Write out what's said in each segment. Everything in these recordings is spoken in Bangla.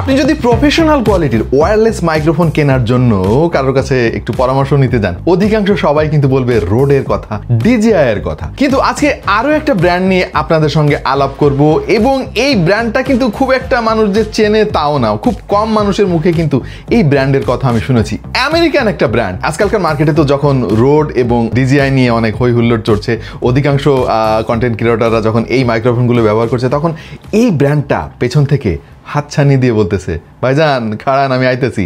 আপনি যদি প্রফেশনাল কোয়ালিটির ওয়্যারলেস মাইক্রোফোন কেনার জন্য কারোর কাছে একটু পরামর্শ নিতে যান অধিকাংশ সবাই কিন্তু বলবে রোডের কথা ডিজিআই এর কথা কিন্তু আজকে আরো একটা ব্র্যান্ড নিয়ে আপনাদের সঙ্গে আলাপ করব এবং এই ব্র্যান্ডটা কিন্তু খুব একটা মানুষ যে চেনে তাও না খুব কম মানুষের মুখে কিন্তু এই ব্র্যান্ডের কথা আমি শুনেছি আমেরিকান একটা ব্র্যান্ড আজকালকার মার্কেটে তো যখন রোড এবং ডিজিআই নিয়ে অনেক হই হুল্লোড় চড়ছে অধিকাংশ কন্টেন্ট ক্রিয়েটাররা যখন এই মাইক্রোফোনগুলো ব্যবহার করছে তখন এই ব্র্যান্ডটা পেছন থেকে হাতছানি দিয়ে বলতেছে ভাইজান খাড়ান আমি আইতেছি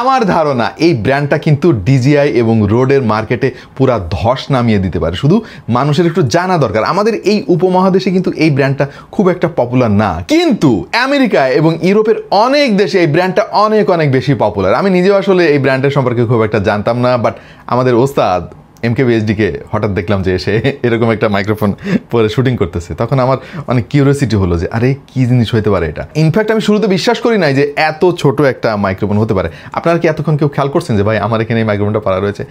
আমার ধারণা এই ব্র্যান্ডটা কিন্তু ডিজিআই এবং রোডের মার্কেটে পুরা ধস নামিয়ে দিতে পারে শুধু মানুষের একটু জানা দরকার আমাদের এই উপমহাদেশে কিন্তু এই ব্র্যান্ডটা খুব একটা পপুলার না কিন্তু আমেরিকায় এবং ইউরোপের অনেক দেশে এই ব্র্যান্ডটা অনেক অনেক বেশি পপুলার আমি নিজেও আসলে এই ব্র্যান্ডের সম্পর্কে খুব একটা জানতাম না বাট আমাদের ওস্তাদ এম কে বিএসডিকে হঠাৎ দেখলাম যে এসে এরকম একটা মাইক্রোফোন পরে শুটিং করতেছে তখন আমার অনেক মানে কিউরিয়াসিটি হলো যে আরে কি জিনিস হতে পারে এটা ইনফ্যাক্ট আমি শুরুতে বিশ্বাস করি নাই যে এত ছোট একটা মাইক্রোফোন হতে পারে আপনারা কি এতক্ষণ কেউ খেয়াল করছেন যে ভাই আমার এখানে এই মাইক্রোফোনটা পারা রয়েছে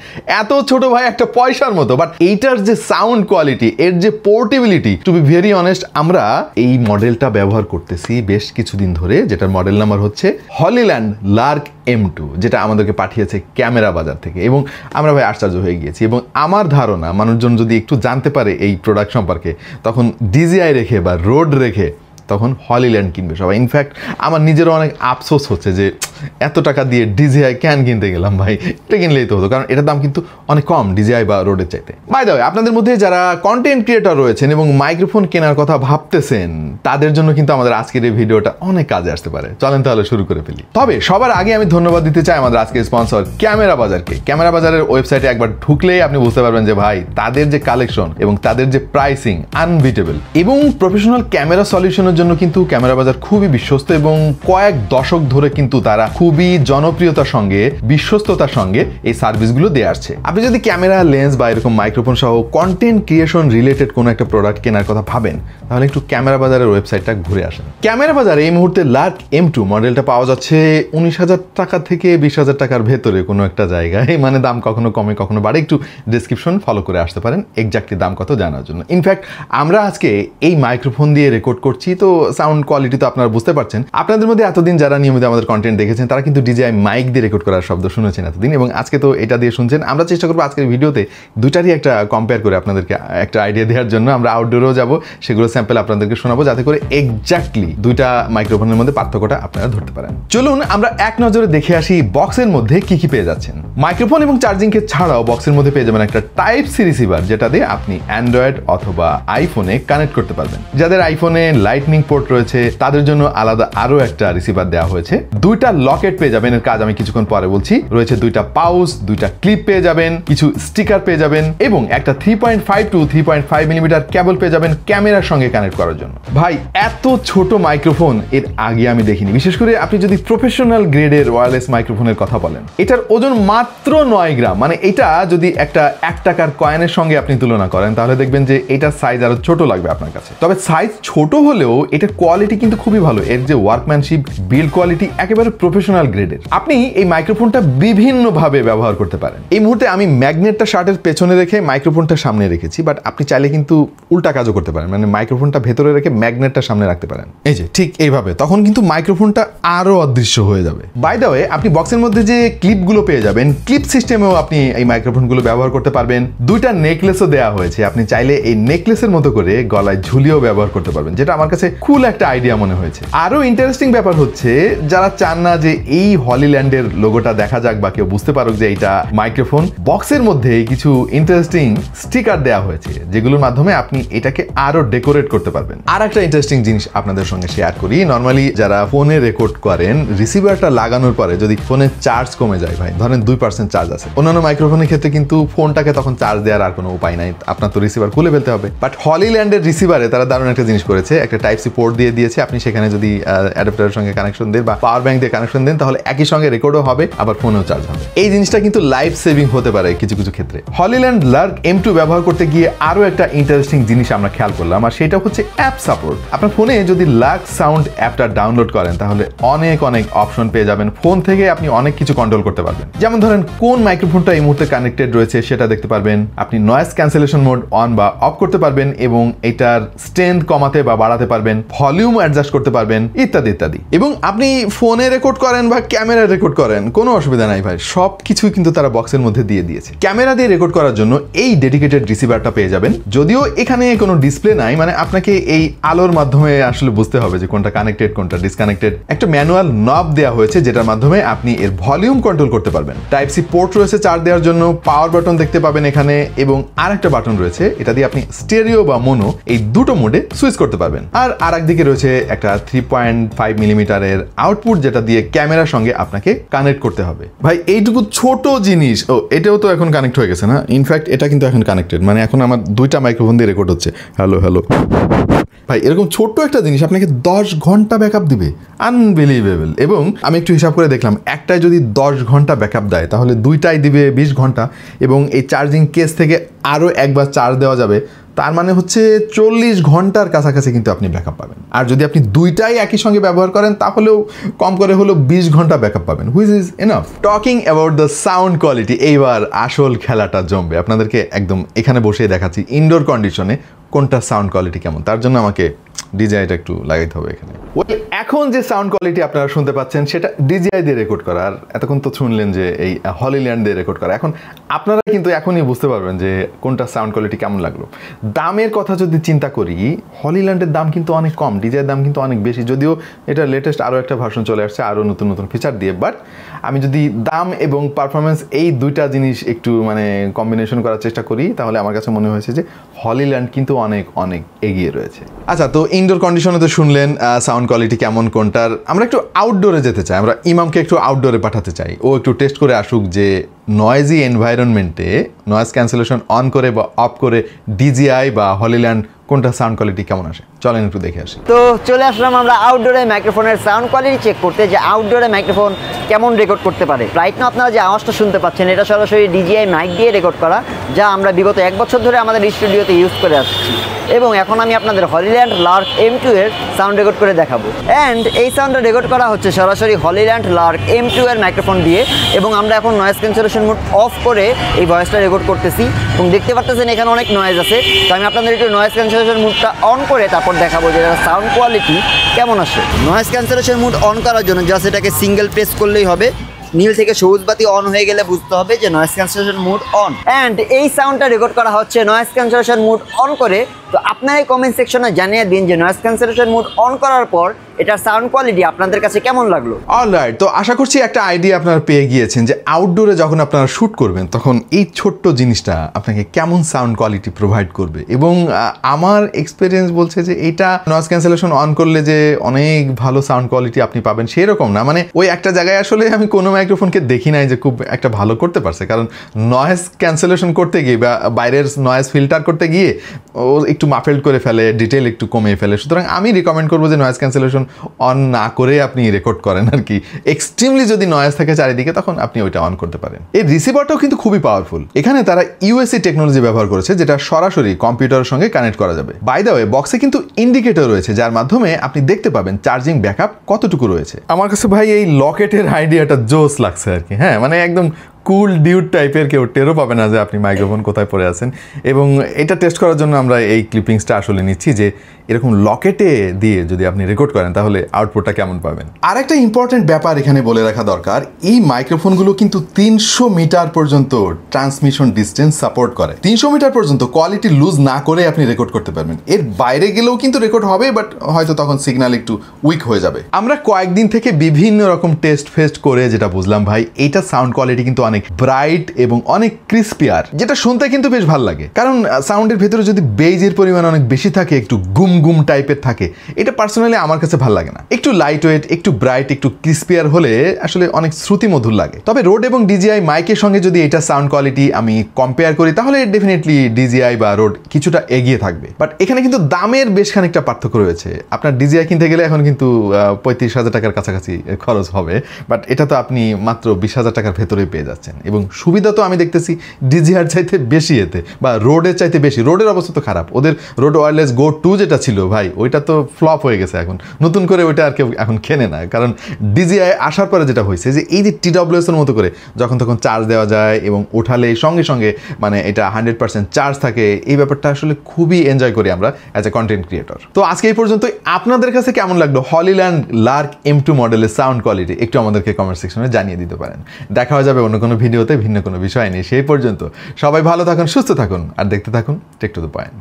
এত ছোট ভাই একটা পয়সার মতো বাট এইটার যে সাউন্ড কোয়ালিটি এর যে portability to be very honest আমরা এই মডেলটা ব্যবহার করতেছি বেশ কিছুদিন ধরে যেটার মডেল নাম্বার হচ্ছে হলিল্যান্ড লার্ক এম টু যেটা আমাদেরকে পাঠিয়েছে ক্যামেরা বাজার থেকে এবং আমরা ভাই আশ্চর্য হয়ে গিয়েছি এবং আমার ধারণা মানুষজন যদি একটু জানতে পারে এই প্রোডাক্ট সম্পর্কে তখন ডিজিআই রেখে বা রোড রেখে তখন হলিল্যান্ড কিনবে সবাই ইনফ্যাক্ট আমার নিজেরও অনেক আফসোস হচ্ছে যে এত টাকা দিয়ে ডিজিআই ক্যান কিনতে গেলাম ভাই এটা কিনলেই তো হতো কারণ এটার দাম কিন্তু অনেক কম ডিজিআই বা রোডের চাইতে বাই দ্য আপনাদের মধ্যে যারা কন্টেন্ট ক্রিয়েটার রয়েছেন এবং মাইক্রোফোন কেনার কথা ভাবতেছেন তাদের জন্য কিন্তু আমাদের আজকের এই ভিডিওটা অনেক কাজে আসতে পারে চলেন তাহলে শুরু করে ফেলি তবে সবার আগে আমি ধন্যবাদ দিতে চাই আমাদের আজকের স্পন্সর ক্যামেরা বাজারকে ক্যামেরা বাজারের ওয়েবসাইটে একবার ঢুকলেই আপনি বুঝতে পারবেন যে ভাই তাদের যে কালেকশন এবং তাদের যে প্রাইসিং আনবিটেবল এবং প্রফেশনাল ক্যামেরা সলিউশনের প্রদর্শনের জন্য কিন্তু ক্যামেরা বাজার খুবই বিশ্বস্ত এবং কয়েক দশক ধরে কিন্তু তারা খুবই জনপ্রিয়তার সঙ্গে বিশ্বস্ততার সঙ্গে এই সার্ভিসগুলো দিয়ে আসছে আপনি যদি ক্যামেরা লেন্স বা এরকম মাইক্রোফোন সহ কন্টেন্ট ক্রিয়েশন রিলেটেড কোনো একটা প্রোডাক্ট কেনার কথা ভাবেন তাহলে একটু ক্যামেরা বাজারের ওয়েবসাইটটা ঘুরে আসেন ক্যামেরা বাজারে এই মুহূর্তে লার্ক এম টু মডেলটা পাওয়া যাচ্ছে উনিশ হাজার টাকা থেকে বিশ হাজার টাকার ভেতরে কোনো একটা জায়গায় মানে দাম কখনো কমে কখনো বাড়ে একটু ডিসক্রিপশন ফলো করে আসতে পারেন এক্স্যাক্টলি দাম কত জানার জন্য ইনফ্যাক্ট আমরা আজকে এই মাইক্রোফোন দিয়ে রেকর্ড করছি তো তো সাউন্ড কোয়ালিটি তো আপনারা বুঝতে পারছেন আপনাদের মধ্যে এতদিন যারা নিয়মিত আমাদের কন্টেন্ট দেখেছেন তারা কিন্তু ডিজিআই মাইক দিয়ে রেকর্ড করার শব্দ শুনেছেন এতদিন এবং আজকে তো এটা দিয়ে শুনছেন আমরা চেষ্টা করবো আজকের ভিডিওতে দুটারই একটা কম্পেয়ার করে আপনাদেরকে একটা আইডিয়া দেওয়ার জন্য আমরা আউটডোরও যাব সেগুলো স্যাম্পেল আপনাদেরকে শোনাবো যাতে করে এক্স্যাক্টলি দুইটা মাইক্রোফোনের মধ্যে পার্থক্যটা আপনারা ধরতে পারেন চলুন আমরা এক নজরে দেখে আসি বক্সের মধ্যে কি কি পেয়ে যাচ্ছেন মাইক্রোফোন এবং চার্জিং কে ছাড়াও বক্সের মধ্যে পেয়ে যাবেন একটা টাইপ সি রিসিভার যেটা দিয়ে আপনি অ্যান্ড্রয়েড অথবা আইফোনে কানেক্ট করতে পারবেন যাদের আইফোনে লাইট লাইটনিং পোর্ট রয়েছে তাদের জন্য আলাদা আরও একটা রিসিভার দেওয়া হয়েছে দুইটা লকেট পেয়ে যাবেন এর কাজ আমি কিছুক্ষণ পরে বলছি রয়েছে দুইটা পাউস দুইটা ক্লিপ পেয়ে যাবেন কিছু স্টিকার পেয়ে যাবেন এবং একটা three point five to three point five millimetre cable পেয়ে যাবেন ক্যামেরার সঙ্গে কানেক্ট করার জন্য ভাই এত ছোট মাইক্রোফোন এর আগে আমি দেখিনি বিশেষ করে আপনি যদি প্রফেশনাল গ্রেডের ওয়ারলেস মাইক্রোফোনের কথা বলেন এটার ওজন মাত্র নয় গ্রাম মানে এটা যদি একটা এক টাকার কয়েনের সঙ্গে আপনি তুলনা করেন তাহলে দেখবেন যে এটার সাইজ আরো ছোট লাগবে আপনার কাছে তবে সাইজ ছোট হলেও এটার কোয়ালিটি কিন্তু খুবই ভালো এর যে ওয়ার্কম্যানশিপ বিল্ড কোয়ালিটি একেবারে প্রফেশনাল গ্রেডের আপনি এই মাইক্রোফোনটা বিভিন্নভাবে ব্যবহার করতে পারেন এই মুহূর্তে আমি ম্যাগনেটটা শার্টের পেছনে রেখে মাইক্রোফোনটা সামনে রেখেছি বাট আপনি চাইলে কিন্তু উল্টা কাজও করতে পারেন মানে মাইক্রোফোনটা ভেতরে রেখে ম্যাগনেটটা সামনে রাখতে পারেন এই যে ঠিক এইভাবে তখন কিন্তু মাইক্রোফোনটা আরও অদৃশ্য হয়ে যাবে বাই দ্য ওয়ে আপনি বক্সের মধ্যে যে ক্লিপগুলো পেয়ে যাবেন ক্লিপ সিস্টেমেও আপনি এই মাইক্রোফোনগুলো ব্যবহার করতে পারবেন দুইটা নেকলেসও দেওয়া হয়েছে আপনি চাইলে এই নেকলেসের মতো করে গলায় ঝুলিয়েও ব্যবহার করতে পারবেন যেটা আমার কাছে কুল একটা আইডিয়া মনে হয়েছে আরও ইন্টারেস্টিং ব্যাপার হচ্ছে যারা চান না যে এই হলিল্যান্ডের লোগোটা দেখা যাক বা কেউ বুঝতে পারুক যে এটা মাইক্রোফোন বক্সের মধ্যে কিছু ইন্টারেস্টিং স্টিকার দেওয়া হয়েছে যেগুলোর মাধ্যমে আপনি এটাকে আরও ডেকোরেট করতে পারবেন আর একটা ইন্টারেস্টিং জিনিস আপনাদের সঙ্গে শেয়ার করি নর্মালি যারা ফোনে রেকর্ড করেন রিসিভারটা লাগানোর পরে যদি ফোনের চার্জ কমে যায় ভাই ধরেন দুই পার্সেন্ট চার্জ আছে অন্যান্য মাইক্রোফোনের ক্ষেত্রে কিন্তু ফোনটাকে তখন চার্জ দেওয়ার আর কোনো উপায় নাই আপনার তো রিসিভার খুলে ফেলতে হবে বাট হলিল্যান্ডের রিসিভারে তারা দারুণ একটা জিনিস করেছে একটা টাইপ টাইপসি পোর্ট দিয়ে দিয়েছে আপনি সেখানে যদি অ্যাডাপ্টারের সঙ্গে কানেকশন দেন বা পাওয়ার ব্যাংক দিয়ে কানেকশন দেন তাহলে একই সঙ্গে রেকর্ডও হবে আবার ফোনেও চার্জ হবে এই জিনিসটা কিন্তু লাইফ সেভিং হতে পারে কিছু কিছু ক্ষেত্রে হলিল্যান্ড লার্ক এম টু ব্যবহার করতে গিয়ে আরও একটা ইন্টারেস্টিং জিনিস আমরা খেয়াল করলাম আর সেটা হচ্ছে অ্যাপ সাপোর্ট আপনার ফোনে যদি লার্ক সাউন্ড অ্যাপটা ডাউনলোড করেন তাহলে অনেক অনেক অপশন পেয়ে যাবেন ফোন থেকে আপনি অনেক কিছু কন্ট্রোল করতে পারবেন যেমন ধরেন কোন মাইক্রোফোনটা এই মুহূর্তে কানেক্টেড রয়েছে সেটা দেখতে পারবেন আপনি নয়েস ক্যান্সেলেশন মোড অন বা অফ করতে পারবেন এবং এটার স্ট্রেন্থ কমাতে বা বাড়াতে পারবেন পারবেন ভলিউম অ্যাডজাস্ট করতে পারবেন ইত্যাদি ইত্যাদি এবং আপনি ফোনে রেকর্ড করেন বা ক্যামেরা রেকর্ড করেন কোনো অসুবিধা নাই ভাই সব কিছুই কিন্তু তারা বক্সের মধ্যে দিয়ে দিয়েছে ক্যামেরা দিয়ে রেকর্ড করার জন্য এই ডেডিকেটেড রিসিভারটা পেয়ে যাবেন যদিও এখানে কোনো ডিসপ্লে নাই মানে আপনাকে এই আলোর মাধ্যমে আসলে বুঝতে হবে যে কোনটা কানেক্টেড কোনটা ডিসকানেক্টেড একটা ম্যানুয়াল নব দেওয়া হয়েছে যেটার মাধ্যমে আপনি এর ভলিউম কন্ট্রোল করতে পারবেন টাইপ সি পোর্ট রয়েছে চার্জ দেওয়ার জন্য পাওয়ার বাটন দেখতে পাবেন এখানে এবং আর একটা বাটন রয়েছে এটা দিয়ে আপনি স্টেরিও বা মোনো এই দুটো মোডে সুইচ করতে পারবেন আর আর দিকে রয়েছে একটা থ্রি পয়েন্ট ফাইভ মিলিমিটারের আউটপুট যেটা দিয়ে ক্যামেরার সঙ্গে আপনাকে কানেক্ট করতে হবে ভাই এইটুকু ছোট জিনিস ও এটাও তো এখন কানেক্ট হয়ে গেছে না ইনফ্যাক্ট এটা কিন্তু এখন কানেক্টেড মানে এখন আমার দুইটা মাইক্রোফোন দিয়ে রেকর্ড হচ্ছে হ্যালো হ্যালো ভাই এরকম ছোট্ট একটা জিনিস আপনাকে দশ ঘন্টা ব্যাকআপ দিবে আনবিলিভেবল এবং আমি একটু হিসাব করে দেখলাম একটাই যদি দশ ঘন্টা ব্যাকআপ দেয় তাহলে দুইটাই দিবে বিশ ঘন্টা এবং এই চার্জিং কেস থেকে আরও একবার চার্জ দেওয়া যাবে তার মানে হচ্ছে চল্লিশ ঘন্টার কাছাকাছি কিন্তু আপনি ব্যাকআপ পাবেন আর যদি আপনি দুইটাই একই সঙ্গে ব্যবহার করেন তাহলেও কম করে হলেও বিশ ঘন্টা ব্যাকআপ পাবেন which is enough talking about the sound quality এইবার আসল খেলাটা জমবে আপনাদেরকে একদম এখানে বসে দেখাচ্ছি ইনডোর কন্ডিশনে কোনটা সাউন্ড কোয়ালিটি কেমন তার জন্য আমাকে ডিজাইটা একটু লাগাইতে হবে এখানে এখন যে সাউন্ড কোয়ালিটি আপনারা শুনতে পাচ্ছেন সেটা ডিজিআই দিয়ে রেকর্ড করা আর এতক্ষণ তো শুনলেন যে এই হলিল্যান্ড দিয়ে রেকর্ড করা এখন আপনারা কিন্তু এখনই বুঝতে পারবেন যে কোনটা সাউন্ড কোয়ালিটি কেমন লাগলো দামের কথা যদি চিন্তা করি হলিল্যান্ডের দাম কিন্তু অনেক কম ডিজিআইয়ের দাম কিন্তু অনেক বেশি যদিও এটা লেটেস্ট আরও একটা ভার্সন চলে আসছে আরও নতুন নতুন ফিচার দিয়ে বাট আমি যদি দাম এবং পারফরমেন্স এই দুইটা জিনিস একটু মানে কম্বিনেশন করার চেষ্টা করি তাহলে আমার কাছে মনে হয়েছে যে হলিল্যান্ড কিন্তু অনেক অনেক এগিয়ে রয়েছে আচ্ছা তো ইনডোর কন্ডিশনে তো শুনলেন সাউন্ড কোয়ালিটি কেমন এমন কোনটার আমরা একটু আউটডোরে যেতে চাই আমরা ইমামকে একটু আউটডোরে পাঠাতে চাই ও একটু টেস্ট করে আসুক যে নয়েজি এনভায়রনমেন্টে নয়েজ ক্যান্সেলেশন অন করে বা অফ করে ডিজিআই বা হলিল্যান্ড কোনটা সাউন্ড কোয়ালিটি কেমন আসে চলেন একটু দেখে আসি তো চলে আসলাম আমরা আউটডোরে মাইক্রোফোনের সাউন্ড কোয়ালিটি চেক করতে যে আউটডোরে মাইক্রোফোন কেমন রেকর্ড করতে পারে রাইট না আপনারা যে আওয়াজটা শুনতে পাচ্ছেন এটা সরাসরি ডিজিআই মাইক দিয়ে রেকর্ড করা যা আমরা বিগত এক বছর ধরে আমাদের স্টুডিওতে ইউজ করে আসছি এবং এখন আমি আপনাদের হলিল্যান্ড লার্ক এম টু এর সাউন্ড রেকর্ড করে দেখাবো অ্যান্ড এই সাউন্ডটা রেকর্ড করা হচ্ছে সরাসরি হলিল্যান্ড লার্ক এম টু এর মাইক্রোফোন দিয়ে এবং আমরা এখন নয়েজ ক্যান্সেলেশন মোড অফ করে এই ভয়েসটা রেকর্ড করতেছি এবং দেখতে পাচ্ছেন এখানে অনেক নয়েজ আছে তো আমি আপনাদের একটু নয়েজ ক্যান্সেলেশন মুডটা অন করে তারপর দেখাবো যে সাউন্ড কোয়ালিটি কেমন আসে নয়েজ ক্যান্সেলেশন মুড অন করার জন্য জাস্ট এটাকে সিঙ্গেল প্রেস করলেই হবে নীল থেকে সবুজ বাতি অন হয়ে গেলে বুঝতে হবে যে noise cancellation mode on and এই সাউন্ডটা রেকর্ড করা হচ্ছে নয়েস ক্যান্সেলেশন মুড অন করে তো আপনারা এই কমেন্ট সেকশনে জানিয়ে দিন যে নয়েস ক্যান্সেলেশন মোড অন করার পর এটার সাউন্ড কোয়ালিটি আপনাদের কাছে কেমন লাগলো অলরাইট তো আশা করছি একটা আইডিয়া আপনারা পেয়ে গিয়েছেন যে আউটডোরে যখন আপনারা শ্যুট করবেন তখন এই ছোট্ট জিনিসটা আপনাকে কেমন সাউন্ড কোয়ালিটি প্রোভাইড করবে এবং আমার এক্সপিরিয়েন্স বলছে যে এটা নয়েস ক্যান্সেলেশন অন করলে যে অনেক ভালো সাউন্ড কোয়ালিটি আপনি পাবেন সেরকম না মানে ওই একটা জায়গায় আসলে আমি কোনো মাইক্রোফোনকে দেখি নাই যে খুব একটা ভালো করতে পারছে কারণ নয়েজ ক্যান্সেলেশন করতে গিয়ে বা বাইরের নয়েজ ফিল্টার করতে গিয়ে ও একটু একটু মাফেল করে ফেলে ডিটেল একটু কমিয়ে ফেলে সুতরাং আমি রিকমেন্ড করবো যে নয়েজ ক্যান্সেলেশন অন না করে আপনি রেকর্ড করেন আর কি এক্সট্রিমলি যদি নয়েজ থাকে চারিদিকে তখন আপনি ওইটা অন করতে পারেন এই রিসিভারটাও কিন্তু খুবই পাওয়ারফুল এখানে তারা ইউএসি টেকনোলজি ব্যবহার করেছে যেটা সরাসরি কম্পিউটারের সঙ্গে কানেক্ট করা যাবে বাই দা ওয়ে বক্সে কিন্তু ইন্ডিকেটর রয়েছে যার মাধ্যমে আপনি দেখতে পাবেন চার্জিং ব্যাকআপ কতটুকু রয়েছে আমার কাছে ভাই এই লকেটের আইডিয়াটা জোস লাগছে আর কি হ্যাঁ মানে একদম কুল ডিউড টাইপের কেউ টেরও পাবে না যে আপনি মাইক্রোফোন কোথায় পড়ে আছেন এবং এটা টেস্ট করার জন্য আমরা এই ক্লিপিংসটা আসলে নিচ্ছি যে এরকম লকেটে দিয়ে যদি আপনি রেকর্ড করেন তাহলে আউটপুটটা কেমন পাবেন আর একটা ইম্পর্টেন্ট ব্যাপার এখানে বলে রাখা দরকার এই মাইক্রোফোনগুলো কিন্তু তিনশো মিটার পর্যন্ত ট্রান্সমিশন ডিস্টেন্স সাপোর্ট করে তিনশো মিটার পর্যন্ত কোয়ালিটি লুজ না করে আপনি রেকর্ড করতে পারবেন এর বাইরে গেলেও কিন্তু রেকর্ড হবে বাট হয়তো তখন সিগন্যাল একটু উইক হয়ে যাবে আমরা কয়েকদিন থেকে বিভিন্ন রকম টেস্ট ফেস্ট করে যেটা বুঝলাম ভাই এটা সাউন্ড কোয়ালিটি কিন্তু অনেক ব্রাইট এবং অনেক ক্রিস্পিয়ার যেটা শুনতে কিন্তু বেশ ভালো লাগে কারণ সাউন্ডের ভেতরে যদি বেজের পরিমাণ অনেক বেশি থাকে একটু গুম গুম টাইপের থাকে এটা পার্সোনালি আমার কাছে ভালো লাগে না একটু লাইট ওয়েট একটু ব্রাইট একটু ক্রিস্পিয়ার হলে আসলে অনেক শ্রুতি মধুর লাগে তবে রোড এবং ডিজিআই মাইকের সঙ্গে যদি এটা সাউন্ড কোয়ালিটি আমি কম্পেয়ার করি তাহলে ডেফিনেটলি ডিজিআই বা রোড কিছুটা এগিয়ে থাকবে বাট এখানে কিন্তু দামের বেশ খানিকটা পার্থক্য রয়েছে আপনার ডিজিআই কিনতে গেলে এখন কিন্তু পঁয়ত্রিশ হাজার টাকার কাছাকাছি খরচ হবে বাট এটা তো আপনি মাত্র বিশ হাজার টাকার ভেতরেই পেয়ে যাচ্ছেন যাচ্ছেন এবং সুবিধা তো আমি দেখতেছি ডিজিআর চাইতে বেশি এতে বা রোডের চাইতে বেশি রোডের অবস্থা তো খারাপ ওদের রোড ওয়ারলেস গো টু যেটা ছিল ভাই ওইটা তো ফ্লপ হয়ে গেছে এখন নতুন করে ওইটা আর কেউ এখন কেনে না কারণ ডিজিআই আসার পরে যেটা হয়েছে যে এই যে টিডব্লিউএসের মতো করে যখন তখন চার্জ দেওয়া যায় এবং ওঠালে সঙ্গে সঙ্গে মানে এটা হান্ড্রেড পার্সেন্ট চার্জ থাকে এই ব্যাপারটা আসলে খুবই এনজয় করি আমরা অ্যাজ এ কন্টেন্ট ক্রিয়েটর তো আজকে এই পর্যন্ত আপনাদের কাছে কেমন লাগলো হলিল্যান্ড লার্ক এম টু মডেলের সাউন্ড কোয়ালিটি একটু আমাদেরকে কমেন্ট সেকশনে জানিয়ে দিতে পারেন দেখা হয়ে যাবে অন্য কোনো কোনো ভিডিওতে ভিন্ন কোনো বিষয় নেই সেই পর্যন্ত সবাই ভালো থাকুন সুস্থ থাকুন আর দেখতে থাকুন টেক টু দ্য পয়েন্ট